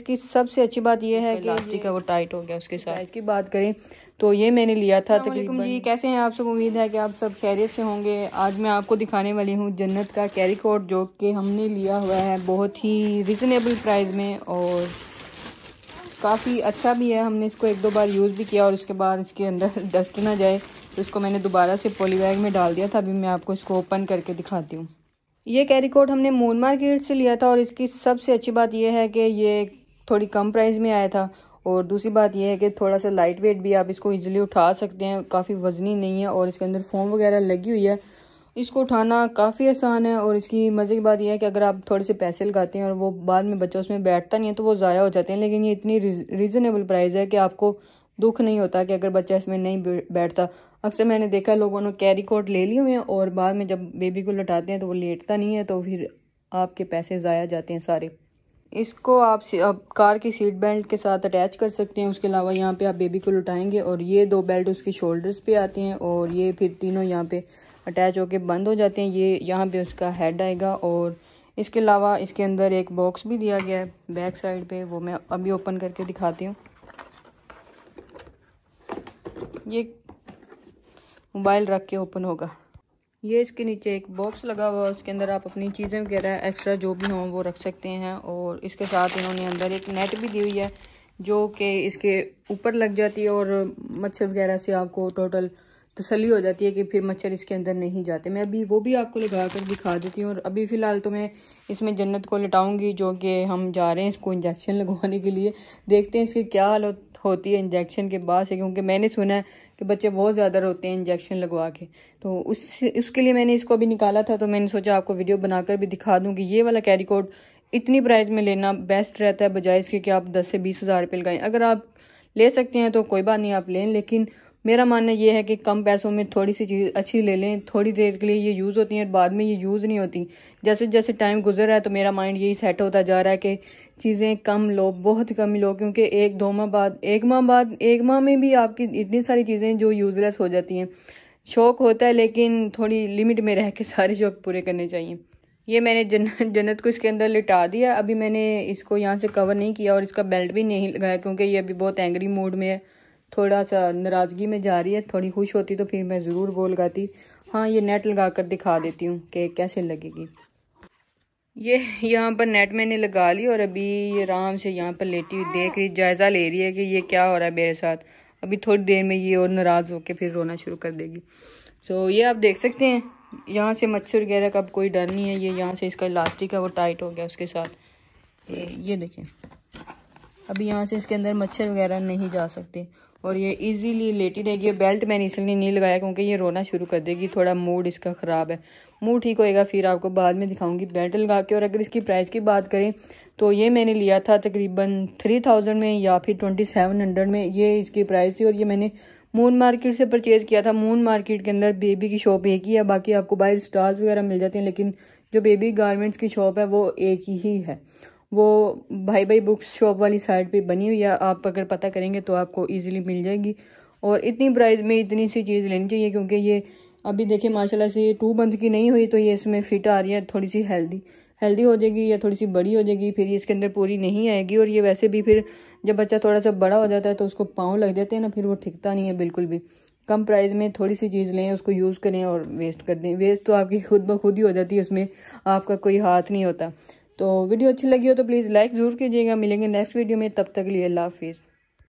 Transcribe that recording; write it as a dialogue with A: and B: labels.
A: इसकी सबसे अच्छी बात यह है कि लास्टिक है वो टाइट हो गया उसके साथ इसकी बात करें तो ये मैंने लिया था तकरीबन जी कैसे हैं आप सब उम्मीद है कि आप सब खैरियत से होंगे आज मैं आपको दिखाने वाली हूँ जन्नत का कैरी कोट जो कि हमने लिया हुआ है बहुत ही रिजनेबल प्राइस में और काफ़ी अच्छा भी है हमने इसको एक दो बार यूज़ भी किया और इसके बाद इसके अंदर डस्ट ना जाए तो इसको मैंने दोबारा से पोली बैग में डाल दिया था अभी मैं आपको इसको ओपन करके दिखाती हूँ ये कैरी कोट हमने मून मार्केट से लिया था और इसकी सबसे अच्छी बात यह है कि ये थोड़ी कम प्राइस में आया था और दूसरी बात यह है कि थोड़ा सा लाइट वेट भी आप इसको इजीली उठा सकते हैं काफ़ी वजनी नहीं है और इसके अंदर फोम वगैरह लगी हुई है इसको उठाना काफ़ी आसान है और इसकी मज़े की बात यह है कि अगर आप थोड़े से पैसे लगाते हैं और वो बाद में बच्चा उसमें बैठता नहीं है तो वो ज़ाया हो जाते हैं लेकिन ये इतनी रीज़नेबल प्राइस है कि आपको दुख नहीं होता कि अगर बच्चा इसमें नहीं बैठता अक्सर मैंने देखा लोगों ने कैरी कोट ले लिए हुए हैं और बाद में जब बेबी को लटाते हैं तो वो लेटता नहीं है तो फिर आपके पैसे ज़ाया जाते हैं सारे इसको आप, आप कार की सीट बेल्ट के साथ अटैच कर सकते हैं उसके अलावा यहाँ पे आप बेबी को लुटाएंगे और ये दो बेल्ट उसकी शोल्डर्स पे आती हैं और ये फिर तीनों यहाँ पे अटैच होके बंद हो जाते हैं ये यहाँ पे उसका हेड आएगा और इसके अलावा इसके अंदर एक बॉक्स भी दिया गया है बैक साइड पे वो मैं अभी ओपन करके दिखाती हूँ ये मोबाइल रख के ओपन होगा ये इसके नीचे एक बॉक्स लगा हुआ है उसके अंदर आप अपनी चीज़ें वगैरह एक्स्ट्रा जो भी हों वो रख सकते हैं और इसके साथ इन्होंने अंदर एक नेट भी दी हुई है जो कि इसके ऊपर लग जाती है और मच्छर वगैरह से आपको टोटल तसली हो जाती है कि फिर मच्छर इसके अंदर नहीं जाते मैं अभी वो भी आपको लगा कर दिखा देती हूँ और अभी फ़िलहाल तो मैं इसमें जन्नत को लिटाऊंगी जो कि हम जा रहे हैं इसको इंजेक्शन लगवाने के लिए देखते हैं इसकी क्या हालत होती है इंजेक्शन के बाद से क्योंकि मैंने सुना है कि बच्चे बहुत ज़्यादा रोते हैं इंजेक्शन लगवा के तो उस उसके लिए मैंने इसको अभी निकाला था तो मैंने सोचा आपको वीडियो बनाकर भी दिखा दूँ कि ये वाला कैरी कोड इतनी प्राइस में लेना बेस्ट रहता है बजाय इसके कि आप दस से बीस हज़ार रुपये लगाएं अगर आप ले सकते हैं तो कोई बात नहीं आप लें लेकिन मेरा मानना यह है कि कम पैसों में थोड़ी सी चीज़ अच्छी ले लें थोड़ी देर के लिए ये यूज़ होती हैं बाद में ये यूज़ नहीं होती जैसे जैसे टाइम गुजर रहा है तो मेरा माइंड यही सेट होता जा रहा है कि चीज़ें कम लो बहुत कम लो क्योंकि एक दो माह बाद एक माह बाद एक माह में भी आपकी इतनी सारी चीज़ें जो यूज़लेस हो जाती हैं शौक़ होता है लेकिन थोड़ी लिमिट में रह के सारे शौक़ पूरे करने चाहिए ये मैंने जन, जन्नत को इसके अंदर लिटा दिया अभी मैंने इसको यहाँ से कवर नहीं किया और इसका बेल्ट भी नहीं लगाया क्योंकि ये अभी बहुत एंग्री मूड में है थोड़ा सा नाराज़गी में जा रही है थोड़ी खुश होती तो फिर मैं ज़रूर बोल गाती हाँ ये नेट लगा कर दिखा देती हूँ कि कैसे लगेगी ये यहाँ पर नेट मैंने लगा ली और अभी ये आराम से यहाँ पर लेटी हुई देख रही जायज़ा ले रही है कि ये क्या हो रहा है मेरे साथ अभी थोड़ी देर में ये और नाराज़ होकर फिर रोना शुरू कर देगी सो ये आप देख सकते हैं यहाँ से मच्छर वगैरह का अब कोई डर नहीं है ये यहाँ से इसका इलास्टिक है वो टाइट हो गया उसके साथ ये ये देखें अभी यहाँ से इसके अंदर मच्छर वगैरह नहीं जा सकते और ये इजीली लेटी रहेगी बेल्ट मैंने इसलिए नहीं लगाया क्योंकि ये रोना शुरू कर देगी थोड़ा मूड इसका ख़राब है मूड ठीक होएगा फिर आपको बाद में दिखाऊंगी बेल्ट लगा के और अगर इसकी प्राइस की बात करें तो ये मैंने लिया था तकरीबन थ्री थाउजेंड में या फिर ट्वेंटी सेवन हंड्रेड में ये इसकी प्राइस थी और ये मैंने मून मार्केट से परचेज़ किया था मून मार्केट के अंदर बेबी की शॉप एक ही है बाकी आपको बाहर स्टॉल्स वगैरह मिल जाते हैं लेकिन जो बेबी गारमेंट्स की शॉप है वो एक ही है वो भाई भाई बुक शॉप वाली साइड पे बनी हुई है आप अगर पता करेंगे तो आपको इजीली मिल जाएगी और इतनी प्राइस में इतनी सी चीज़ लेनी चाहिए क्योंकि ये अभी देखिए माशाल्लाह से ये टू मंथ की नहीं हुई तो ये इसमें फिट आ रही है थोड़ी सी हेल्दी हेल्दी हो जाएगी या थोड़ी सी बड़ी हो जाएगी फिर इसके अंदर पूरी नहीं आएगी और ये वैसे भी फिर जब बच्चा थोड़ा सा बड़ा हो जाता है तो उसको पाँव लग जाते हैं ना फिर वो ठिकता नहीं है बिल्कुल भी कम प्राइस में थोड़ी सी चीज़ लें उसको यूज़ करें और वेस्ट कर दें वेस्ट तो आपकी खुद ब खुद ही हो जाती है उसमें आपका कोई हाथ नहीं होता तो वीडियो अच्छी लगी हो तो प्लीज़ लाइक ज़रूर कीजिएगा मिलेंगे नेक्स्ट वीडियो में तब तक लिए अल्लाह हाफिज़